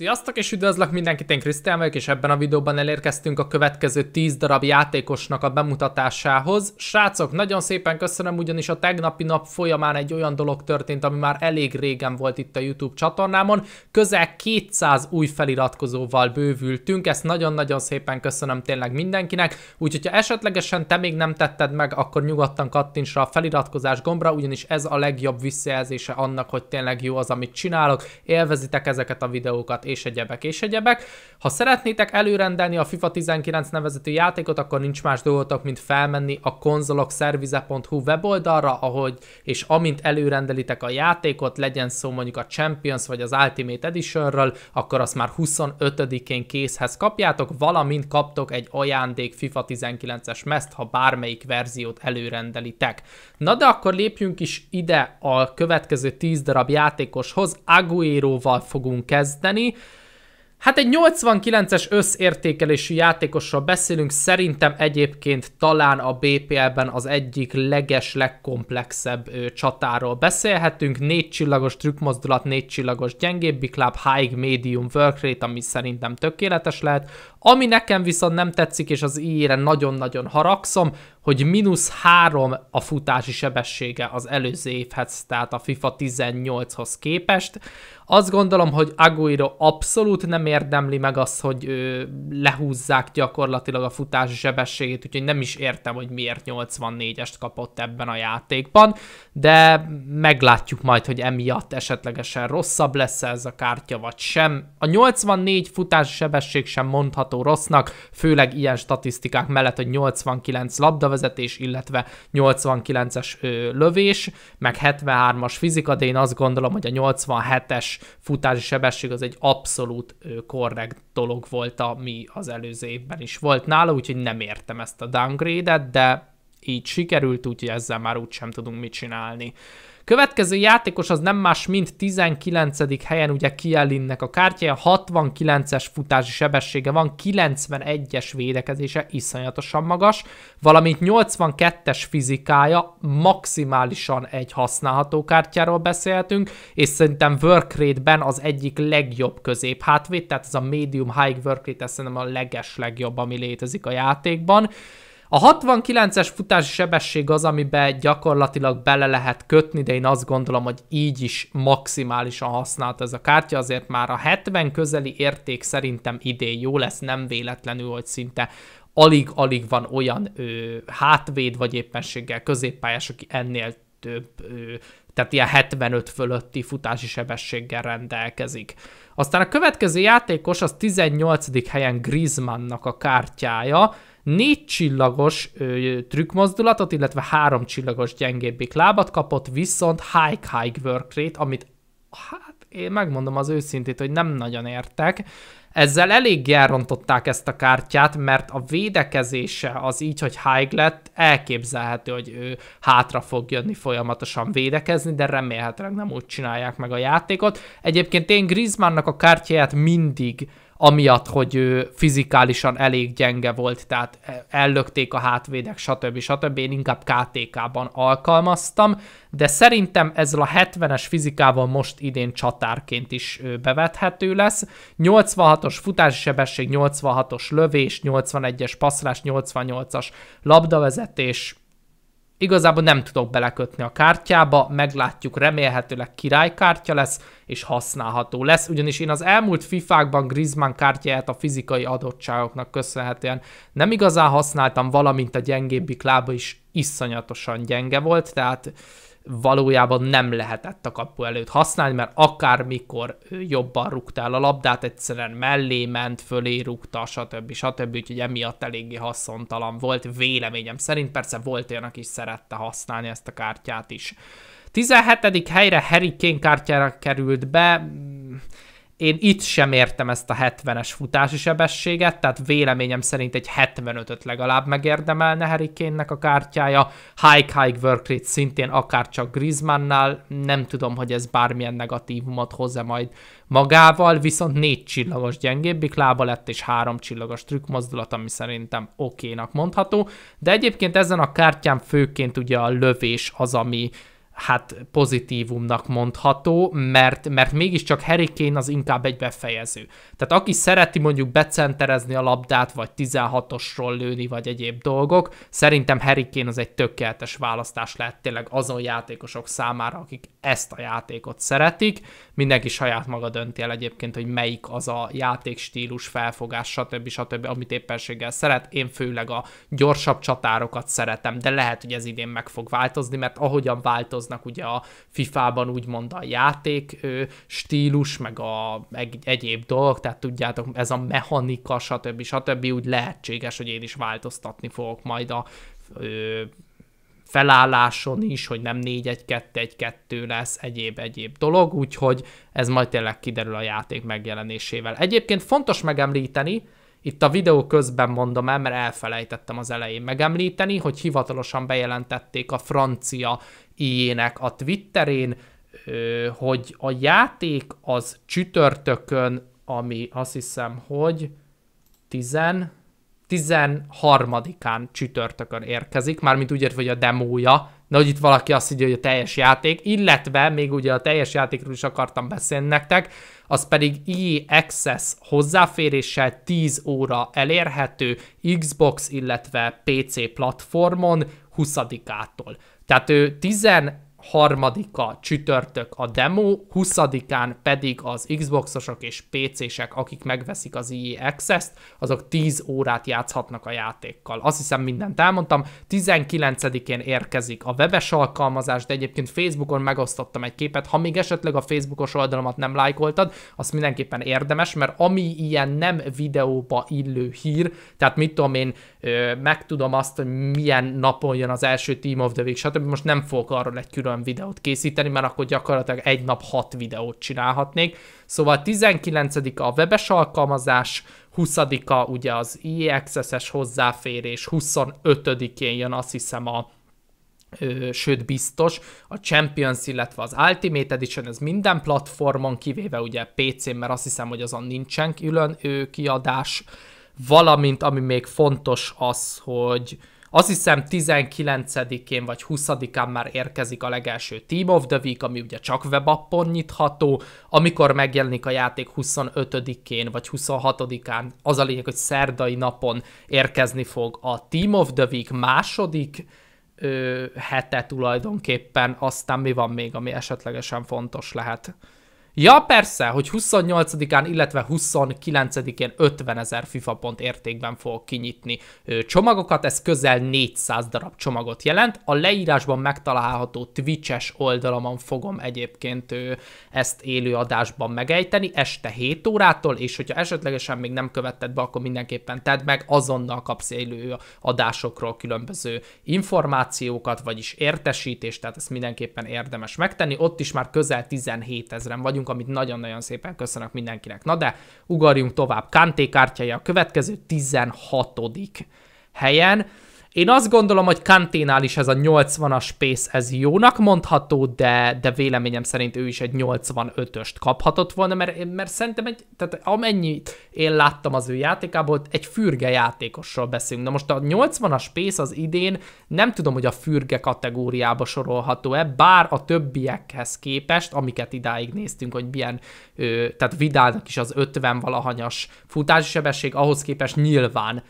Sziasztok és üdvözlök mindenkit, én Krisztián vagyok, és ebben a videóban elérkeztünk a következő 10 darab játékosnak a bemutatásához. Srácok, nagyon szépen köszönöm, ugyanis a tegnapi nap folyamán egy olyan dolog történt, ami már elég régen volt itt a YouTube csatornámon. Közel 200 új feliratkozóval bővültünk, ezt nagyon-nagyon szépen köszönöm tényleg mindenkinek, úgyhogy ha esetlegesen te még nem tetted meg, akkor nyugodtan kattints rá a feliratkozás gombra, ugyanis ez a legjobb visszajelzése annak, hogy tényleg jó az, amit csinálok. Élvezitek ezeket a videókat és egyebek, és egyebek. Ha szeretnétek előrendelni a FIFA 19 nevezetű játékot, akkor nincs más dolgotok, mint felmenni a konzolokszervize.hu weboldalra, ahogy és amint előrendelitek a játékot, legyen szó mondjuk a Champions vagy az Ultimate Editionről, akkor azt már 25-én készhez kapjátok, valamint kaptok egy ajándék FIFA 19-es meszt, ha bármelyik verziót előrendelitek. Na de akkor lépjünk is ide a következő 10 darab játékoshoz. Aguero-val fogunk kezdeni, Hát egy 89-es összértékelésű játékossal beszélünk, szerintem egyébként talán a BPL-ben az egyik leges, legkomplexebb ö, csatáról beszélhetünk. Négy csillagos trükkmozdulat, négy csillagos gyengébbik láb, high medium work rate, ami szerintem tökéletes lehet. Ami nekem viszont nem tetszik, és az íjére nagyon-nagyon haragszom, hogy mínusz 3 a futási sebessége az előző évhez, tehát a FIFA 18-hoz képest. Azt gondolom, hogy Aguero abszolút nem érdemli meg azt, hogy ö, lehúzzák gyakorlatilag a futási sebességét, úgyhogy nem is értem, hogy miért 84-est kapott ebben a játékban, de meglátjuk majd, hogy emiatt esetlegesen rosszabb lesz ez a kártya, vagy sem. A 84 futási sebesség sem mondható rossznak, főleg ilyen statisztikák mellett, hogy 89 labda labdavezetés, illetve 89-es lövés, meg 73-as fizika, de én azt gondolom, hogy a 87-es futási sebesség az egy abszolút korrekt dolog volt, ami az előző évben is volt nála, úgyhogy nem értem ezt a downgrade-et, de így sikerült, úgyhogy ezzel már úgysem tudunk mit csinálni. Következő játékos az nem más, mint 19. helyen ugye Kielinnek a kártyája, 69-es futási sebessége van, 91-es védekezése, iszonyatosan magas, valamint 82-es fizikája, maximálisan egy használható kártyáról beszélhetünk, és szerintem work rate-ben az egyik legjobb közép hátvéd, tehát ez a medium high work rate, ez szerintem a leges legjobb, ami létezik a játékban. A 69-es futási sebesség az, amiben gyakorlatilag bele lehet kötni, de én azt gondolom, hogy így is maximálisan használt ez a kártya, azért már a 70 közeli érték szerintem idén jó lesz, nem véletlenül, hogy szinte alig-alig van olyan ö, hátvéd, vagy éppenséggel középpályás, aki ennél több, ö, tehát ilyen 75 fölötti futási sebességgel rendelkezik. Aztán a következő játékos az 18. helyen Griezmannnak a kártyája, négy csillagos ö, trükkmozdulatot, illetve három csillagos gyengébbik lábat kapott, viszont high-high work rate, amit hát én megmondom az őszintét, hogy nem nagyon értek. Ezzel elég elrontották ezt a kártyát, mert a védekezése az így, hogy high lett, elképzelhető, hogy ő hátra fog jönni folyamatosan védekezni, de remélhetőleg nem úgy csinálják meg a játékot. Egyébként én Griezmannnak a kártyáját mindig amiatt, hogy ő fizikálisan elég gyenge volt, tehát ellökték a hátvédek, stb. stb. Én inkább KTK-ban alkalmaztam, de szerintem ezzel a 70-es fizikával most idén csatárként is bevethető lesz. 86-os futási sebesség, 86-os lövés, 81-es passzlás, 88-as labdavezetés, Igazából nem tudok belekötni a kártyába, meglátjuk, remélhetőleg királykártya lesz, és használható lesz, ugyanis én az elmúlt FIFA-kban Griezmann kártyáját a fizikai adottságoknak köszönhetően nem igazán használtam, valamint a gyengébbik lába is iszonyatosan gyenge volt, tehát valójában nem lehetett a kapu előtt használni, mert akármikor jobban rúgtál a labdát, egyszerűen mellé ment, fölé rúgta, stb. stb. Úgyhogy emiatt eléggé haszontalan volt, véleményem szerint. Persze volt olyan, aki szerette használni ezt a kártyát is. 17. helyre Harry Kane kártyára került be, én itt sem értem ezt a 70-es futási sebességet, tehát véleményem szerint egy 75-öt legalább megérdemelne Harry Kane-nek a kártyája. Hike-hike work rate szintén akár csak Griezmannnál, nem tudom, hogy ez bármilyen negatívumot hoz-e majd magával, viszont négy csillagos gyengébbik lába lett, és három csillagos trükkmozdulat, ami szerintem okénak mondható, de egyébként ezen a kártyán főként ugye a lövés az, ami hát pozitívumnak mondható, mert, mert mégiscsak Harry Kane az inkább egy befejező. Tehát aki szereti mondjuk becenterezni a labdát, vagy 16-osról lőni, vagy egyéb dolgok, szerintem Harry Kane az egy tökéletes választás lehet tényleg azon játékosok számára, akik ezt a játékot szeretik. Mindenki saját maga dönti el egyébként, hogy melyik az a játékstílus, felfogás, stb. stb., amit éppenséggel szeret. Én főleg a gyorsabb csatárokat szeretem, de lehet, hogy ez idén meg fog változni, mert ahogyan változ foglalkoznak, ugye a FIFA-ban úgymond a játék stílus, meg a meg egyéb dolgok, tehát tudjátok, ez a mechanika, stb. stb. úgy lehetséges, hogy én is változtatni fogok majd a ö, felálláson is, hogy nem 4-1-2-1-2 lesz, egyéb-egyéb dolog, úgyhogy ez majd tényleg kiderül a játék megjelenésével. Egyébként fontos megemlíteni, itt a videó közben mondom el, mert elfelejtettem az elején megemlíteni, hogy hivatalosan bejelentették a francia ijének a Twitterén, hogy a játék az csütörtökön, ami azt hiszem, hogy 10, 13-án csütörtökön érkezik, mármint úgy értve, hogy a demója, de hogy itt valaki azt így, hogy a teljes játék, illetve még ugye a teljes játékról is akartam beszélni nektek, az pedig EA Access hozzáféréssel 10 óra elérhető Xbox, illetve PC platformon 20-ától. Tehát ő 10 harmadika csütörtök a demo, 20-án pedig az Xboxosok és PC-sek, akik megveszik az EA Access-t, azok 10 órát játszhatnak a játékkal. Azt hiszem mindent elmondtam, 19-én érkezik a webes alkalmazás, de egyébként Facebookon megosztottam egy képet, ha még esetleg a Facebookos oldalamat nem lájkoltad, az mindenképpen érdemes, mert ami ilyen nem videóba illő hír, tehát mit tudom én, megtudom azt, hogy milyen napon jön az első Team of the Week, stb. Most nem fogok arról egy külön külön videót készíteni, mert akkor gyakorlatilag egy nap hat videót csinálhatnék. Szóval 19 a webes alkalmazás, 20-a ugye az IE-access-es hozzáférés, 25-én jön azt hiszem a sőt biztos, a Champions, illetve az Ultimate Edition, ez minden platformon, kivéve ugye PC-n, mert azt hiszem, hogy azon nincsen külön kiadás, valamint ami még fontos az, hogy azt hiszem 19-én vagy 20-án már érkezik a legelső Team of the Week, ami ugye csak webappon nyitható, amikor megjelenik a játék 25-én vagy 26-án, az a lényeg, hogy szerdai napon érkezni fog a Team of the Week második ö, hete tulajdonképpen, aztán mi van még, ami esetlegesen fontos lehet. Ja, persze, hogy 28-án, illetve 29-én 50 ezer FIFA pont értékben fog kinyitni csomagokat, ez közel 400 darab csomagot jelent. A leírásban megtalálható Twitches oldalamon fogom egyébként ezt élő adásban megejteni, este 7 órától, és hogyha esetlegesen még nem követted be, akkor mindenképpen tedd meg, azonnal kapsz élő adásokról különböző információkat, vagyis értesítést, tehát ezt mindenképpen érdemes megtenni. Ott is már közel 17 ezeren vagyunk, vagyunk, amit nagyon-nagyon szépen köszönök mindenkinek. Na de ugorjunk tovább. Kanté kártyája a következő 16. helyen. Én azt gondolom, hogy Kanténál is ez a 80-as Space, ez jónak mondható, de, de véleményem szerint ő is egy 85-öst kaphatott volna, mert, mert szerintem egy, tehát amennyit én láttam az ő játékából, egy fürge játékosról beszélünk. Na most a 80-as Space az idén nem tudom, hogy a fürge kategóriába sorolható-e, bár a többiekhez képest, amiket idáig néztünk, hogy milyen, tehát Vidálnak is az 50 valahanyas futási sebesség, ahhoz képest nyilván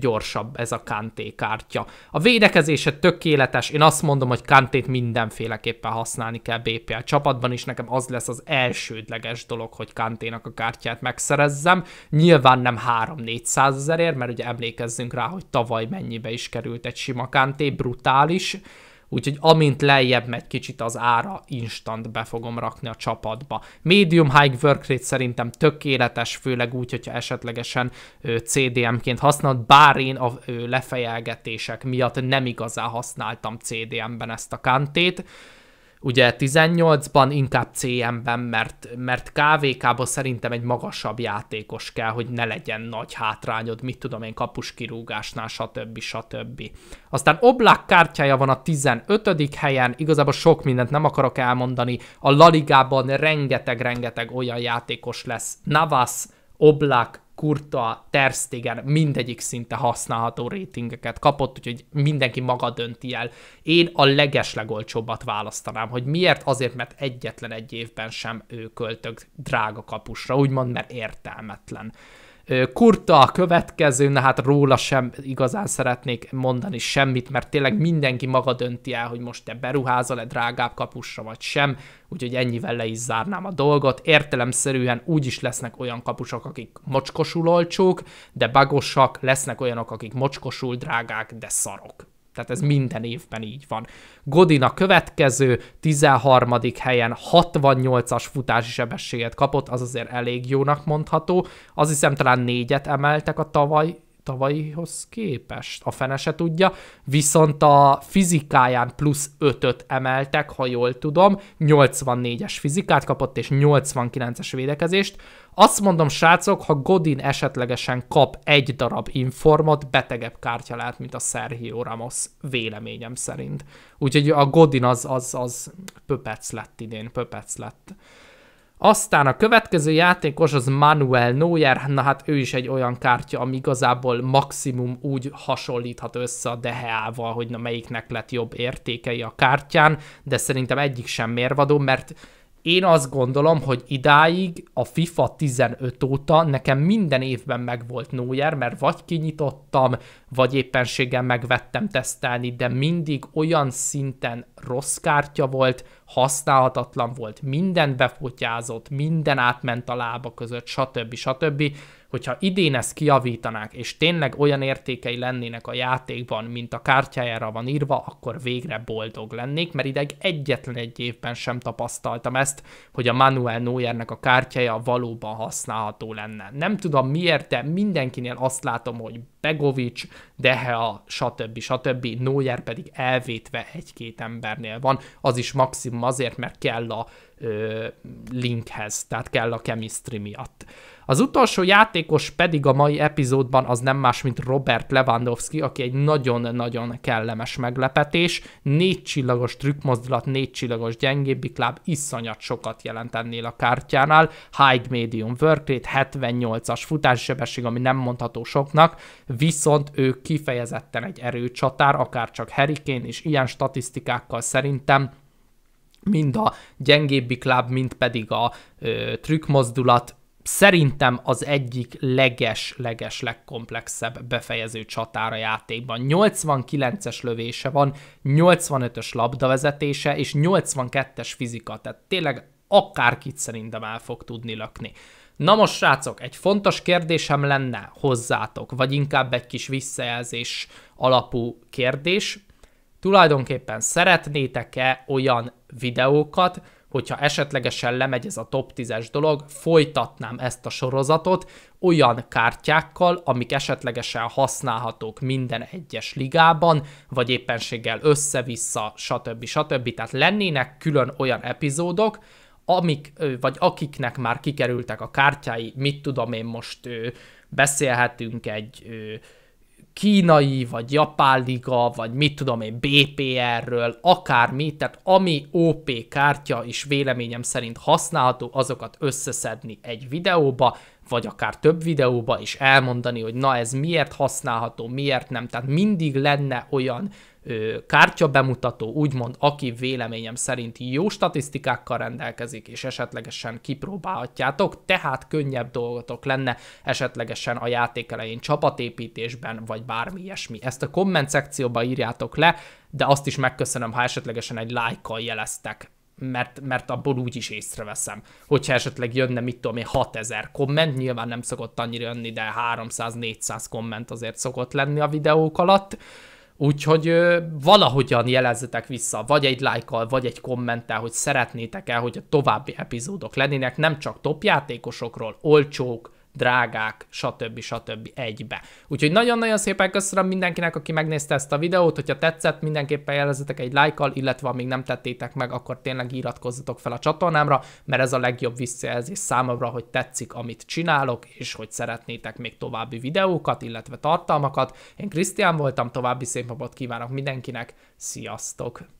gyorsabb ez a Kanté kártya. A védekezése tökéletes, én azt mondom, hogy Kantét mindenféleképpen használni kell BPL csapatban is, nekem az lesz az elsődleges dolog, hogy Kanténak a kártyát megszerezzem. Nyilván nem 3-400 ezerért, mert ugye emlékezzünk rá, hogy tavaly mennyibe is került egy sima Kanté, brutális, úgyhogy amint lejjebb megy kicsit az ára, instant be fogom rakni a csapatba. Medium high work rate szerintem tökéletes, főleg úgy, hogyha esetlegesen CDM-ként használod, bár én a lefejelgetések miatt nem igazán használtam CDM-ben ezt a kantét, ugye 18-ban inkább CM-ben, mert, mert KVK-ba szerintem egy magasabb játékos kell, hogy ne legyen nagy hátrányod, mit tudom én, kapus stb. stb. Aztán Oblak kártyája van a 15. helyen, igazából sok mindent nem akarok elmondani, a Laligában rengeteg-rengeteg olyan játékos lesz, Navas, Oblak, Kurta, Ter Stegen mindegyik szinte használható rétingeket kapott, úgyhogy mindenki maga dönti el. Én a legeslegolcsóbbat választanám, hogy miért? Azért, mert egyetlen egy évben sem ő költök drága kapusra, úgymond, mert értelmetlen. Kurta a következő, na hát róla sem igazán szeretnék mondani semmit, mert tényleg mindenki maga dönti el, hogy most te beruházol-e drágább kapusra vagy sem, úgyhogy ennyivel le is zárnám a dolgot. Értelemszerűen úgy is lesznek olyan kapusok, akik mocskosul olcsók, de bagosak, lesznek olyanok, akik mocskosul drágák, de szarok. Tehát ez minden évben így van. Godin a következő, 13. helyen 68-as futási sebességet kapott, az azért elég jónak mondható. Azt hiszem talán négyet emeltek a tavaly tavalyihoz képest. A fene se tudja, viszont a fizikáján plusz 5-öt emeltek, ha jól tudom, 84-es fizikát kapott és 89-es védekezést. Azt mondom, srácok, ha Godin esetlegesen kap egy darab informot, betegebb kártya lehet, mint a Sergio Ramos, véleményem szerint. Úgyhogy a Godin az, az, az pöpec lett idén, pöpec lett. Aztán a következő játékos az Manuel Neuer, na hát ő is egy olyan kártya, ami igazából maximum úgy hasonlíthat össze a DHA-val, hogy na melyiknek lett jobb értékei a kártyán, de szerintem egyik sem mérvadó, mert én azt gondolom, hogy idáig a FIFA 15 óta nekem minden évben megvolt Neuer, mert vagy kinyitottam, vagy éppenséggel megvettem tesztelni, de mindig olyan szinten rossz kártya volt, használhatatlan volt, minden befutyázott, minden átment a lába között, stb. stb. Hogyha idén ezt kiavítanák, és tényleg olyan értékei lennének a játékban, mint a kártyájára van írva, akkor végre boldog lennék, mert ideig egyetlen egy évben sem tapasztaltam ezt, hogy a Manuel Neuernek a kártyája valóban használható lenne. Nem tudom miért, de mindenkinél azt látom, hogy Begovics, Dehea, stb. stb. Neuer pedig elvétve egy-két embernél van, az is maximum film azért, mert kell a ö, linkhez, tehát kell a chemistry miatt. Az utolsó játékos pedig a mai epizódban az nem más, mint Robert Lewandowski, aki egy nagyon-nagyon kellemes meglepetés. Négy csillagos trükkmozdulat, négy csillagos gyengébbik láb, iszonyat sokat jelent ennél a kártyánál. High medium work rate, 78-as futássebesség, ami nem mondható soknak, viszont ő kifejezetten egy erőcsatár, akár csak Harry Kane, és ilyen statisztikákkal szerintem mind a gyengébbik láb, mint pedig a ö, trükkmozdulat szerintem az egyik leges-leges legkomplexebb befejező csatára játékban. 89-es lövése van, 85-ös labdavezetése és 82-es fizika, tehát tényleg akárkit szerintem el fog tudni lökni. Na most, srácok, egy fontos kérdésem lenne hozzátok, vagy inkább egy kis visszajelzés alapú kérdés tulajdonképpen szeretnétek-e olyan videókat, hogyha esetlegesen lemegy ez a top 10-es dolog, folytatnám ezt a sorozatot olyan kártyákkal, amik esetlegesen használhatók minden egyes ligában, vagy éppenséggel össze-vissza, stb. stb. Tehát lennének külön olyan epizódok, amik, vagy akiknek már kikerültek a kártyái, mit tudom én most beszélhetünk egy kínai, vagy japán liga, vagy mit tudom én, BPR-ről, akármi, tehát ami OP kártya is véleményem szerint használható, azokat összeszedni egy videóba, vagy akár több videóba, is elmondani, hogy na ez miért használható, miért nem. Tehát mindig lenne olyan ö, kártya bemutató, úgymond, aki véleményem szerint jó statisztikákkal rendelkezik, és esetlegesen kipróbálhatjátok, tehát könnyebb dolgotok lenne esetlegesen a játék elején csapatépítésben, vagy bármi ilyesmi. Ezt a komment szekcióba írjátok le, de azt is megköszönöm, ha esetlegesen egy lájkkal jeleztek mert, mert abból úgy is észreveszem. Hogyha esetleg jönne, mit tudom én, 6000 komment, nyilván nem szokott annyira jönni, de 300-400 komment azért szokott lenni a videók alatt, Úgyhogy ö, valahogyan jelezzetek vissza, vagy egy lájkkal, vagy egy kommenttel, hogy szeretnétek el, hogy a további epizódok lennének, nem csak topjátékosokról, olcsók, drágák, stb. stb. egybe. Úgyhogy nagyon-nagyon szépen köszönöm mindenkinek, aki megnézte ezt a videót, hogyha tetszett, mindenképpen jelezzetek egy lájkkal, illetve ha még nem tettétek meg, akkor tényleg iratkozzatok fel a csatornámra, mert ez a legjobb visszajelzés számomra, hogy tetszik, amit csinálok, és hogy szeretnétek még további videókat, illetve tartalmakat. Én Krisztián voltam, további szép napot kívánok mindenkinek, sziasztok!